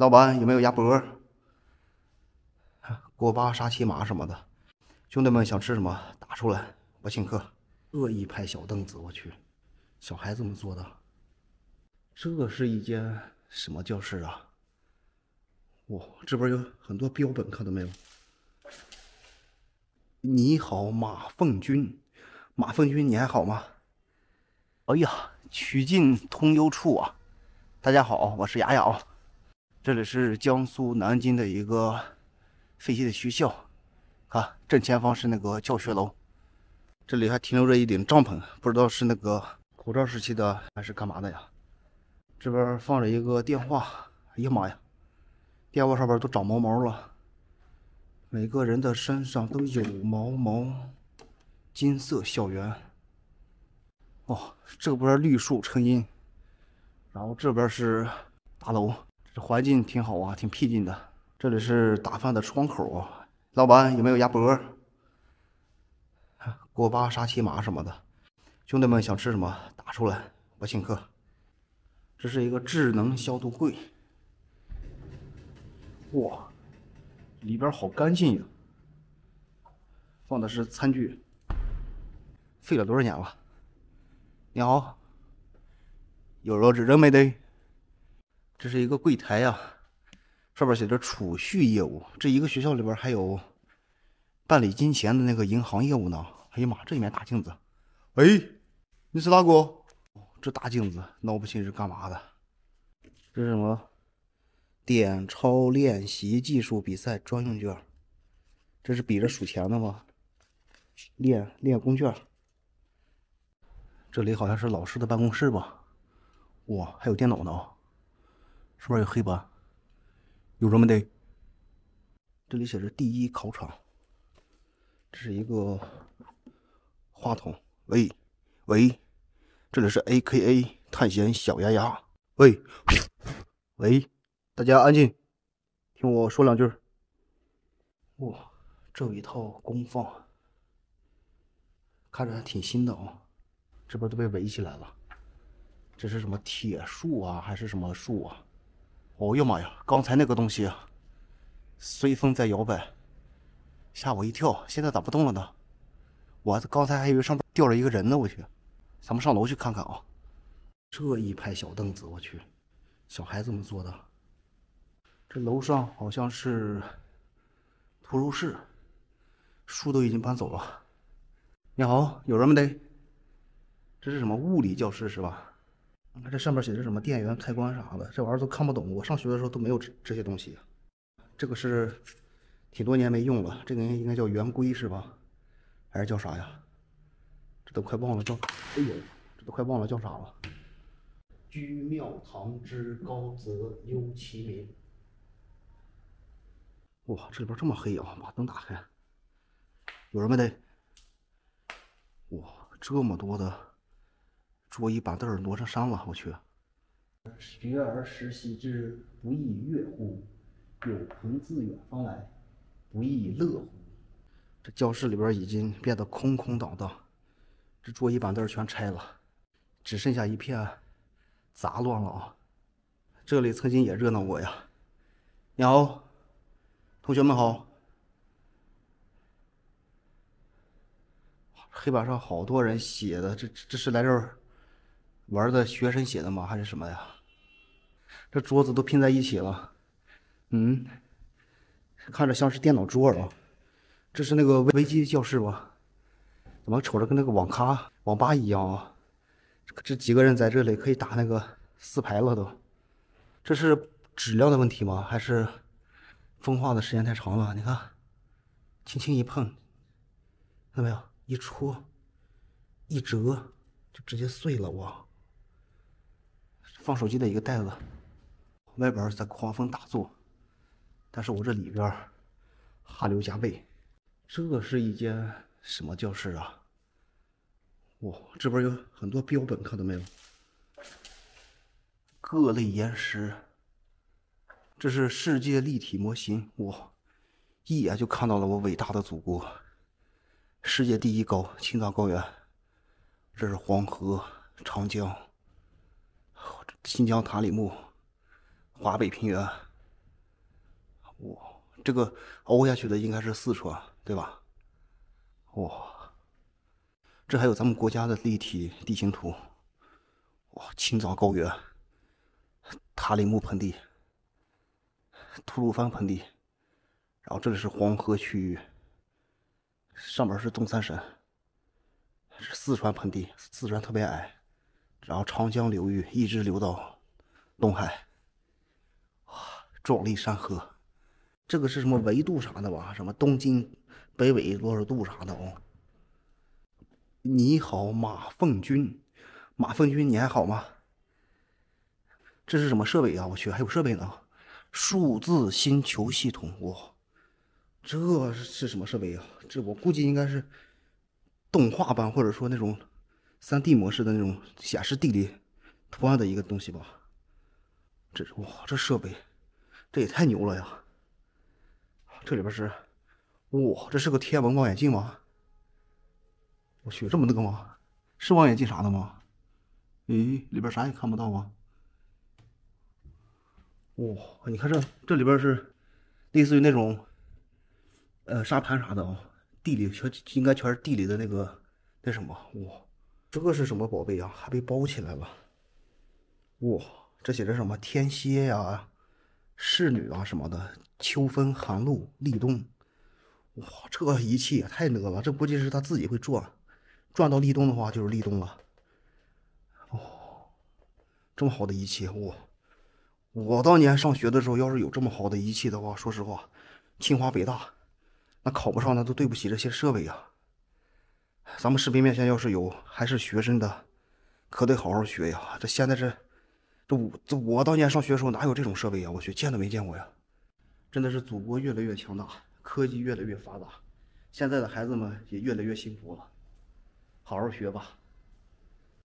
老板有没有鸭脖、锅巴、沙琪玛什么的？兄弟们想吃什么，打出来，我请客。这一排小凳子，我去，小孩子们坐的。这是一间什么教室啊？哦，这边有很多标本，看到没有？你好，马凤军，马凤军，你还好吗？哎呀，曲径通幽处啊！大家好，我是牙牙这里是江苏南京的一个废弃的学校，看正前方是那个教学楼，这里还停留着一顶帐篷，不知道是那个口罩时期的还是干嘛的呀？这边放着一个电话，哎呀妈呀，电话上边都长毛毛了，每个人的身上都有毛毛。金色校园，哦，这边绿树成荫，然后这边是大楼。这环境挺好啊，挺僻静的。这里是打饭的窗口，老板有没有鸭脖、锅巴、沙琪玛什么的？兄弟们想吃什么打出来，我请客。这是一个智能消毒柜，哇，里边好干净呀，放的是餐具。费了多少年了？你好，有肉吃没得？这是一个柜台呀，上边写着储蓄业务。这一个学校里边还有办理金钱的那个银行业务呢。哎呀妈，这里面大镜子！哎，你是哪个？这大镜子，闹不清是干嘛的？这是什么？点钞练习技术比赛专用卷，这是比着数钱的吗？练练功卷。这里好像是老师的办公室吧？哇，还有电脑呢。是不是有黑板？有什么的？这里写着“第一考场”。这是一个话筒。喂，喂，这里是 A.K.A 探险小丫丫。喂，喂，大家安静，听我说两句。哇，这有一套功放，看着还挺新的哦。这边都被围起来了，这是什么铁树啊？还是什么树啊？哦呦妈呀！刚才那个东西随风在摇摆，吓我一跳。现在咋不动了呢？我刚才还以为上边吊了一个人呢。我去，咱们上楼去看看啊。这一排小凳子，我去，小孩子们坐的。这楼上好像是图书室，书都已经搬走了。你好，有人没得？这是什么物理教室是吧？这上面写着什么电源开关啥的，这玩意儿都看不懂。我上学的时候都没有这这些东西。这个是挺多年没用了。这个应该叫圆规是吧？还是叫啥呀？这都快忘了叫……哎呦，这都快忘了叫啥了。居庙堂之高则忧其民。哇，这里边这么黑啊！把灯打开。有人没得？哇，这么多的。桌椅板凳儿挪成山了，我去！学而时习之，不亦说乎？有朋自远方来，不亦乐乎？这教室里边已经变得空空荡荡，这桌椅板凳全拆了，只剩下一片杂乱了啊！这里曾经也热闹过呀！你好，同学们好！黑板上好多人写的，这这是来这儿。玩的学生写的吗？还是什么呀？这桌子都拼在一起了，嗯，看着像是电脑桌啊。这是那个危机教室吧？怎么瞅着跟那个网咖、网吧一样啊？这几个人在这里可以打那个四排了都。这是质量的问题吗？还是风化的时间太长了？你看，轻轻一碰，看到没有？一戳，一折就直接碎了，我。放手机的一个袋子，外边在狂风大作，但是我这里边汗流浃背。这是一间什么教室啊？哇，这边有很多标本，看到没有？各类岩石。这是世界立体模型，哇！一眼就看到了我伟大的祖国，世界第一高青藏高原。这是黄河、长江。新疆塔里木、华北平原，哇，这个凹下去的应该是四川，对吧？哇，这还有咱们国家的立体地形图，哇，青藏高原、塔里木盆地、吐鲁番盆地，然后这里是黄河区域，上面是东三省，是四川盆地，四川特别矮。然后长江流域一直流到东海，哇，壮丽山河。这个是什么维度啥的吧？什么东经北纬多少度啥的哦。你好，马凤军，马凤军你还好吗？这是什么设备啊？我去，还有设备呢？数字星球系统哇，这是什么设备啊？这我估计应该是动画版，或者说那种。3D 模式的那种显示地理图案的一个东西吧。这哇，这设备，这也太牛了呀！这里边是，哇，这是个天文望远镜吗？我去，这么那个吗？是望远镜啥的吗？咦，里边啥也看不到吗？哇，你看这这里边是，类似于那种，呃，沙盘啥的啊，地理全应该全是地理的那个那什么哇。这是什么宝贝啊？还被包起来了。哇，这写着什么天蝎呀、侍女啊什么的。秋分、寒露、立冬。哇，这仪器也太那了。这估计是他自己会转，转到立冬的话就是立冬了。哦，这么好的仪器，我我当年上学的时候要是有这么好的仪器的话，说实话，清华北大那考不上那都对不起这些设备啊。咱们视频面前要是有，还是学生的，可得好好学呀！这现在这，这我这我当年上学的时候哪有这种设备呀？我去，见都没见过呀！真的是祖国越来越强大，科技越来越发达，现在的孩子们也越来越幸福了。好好学吧。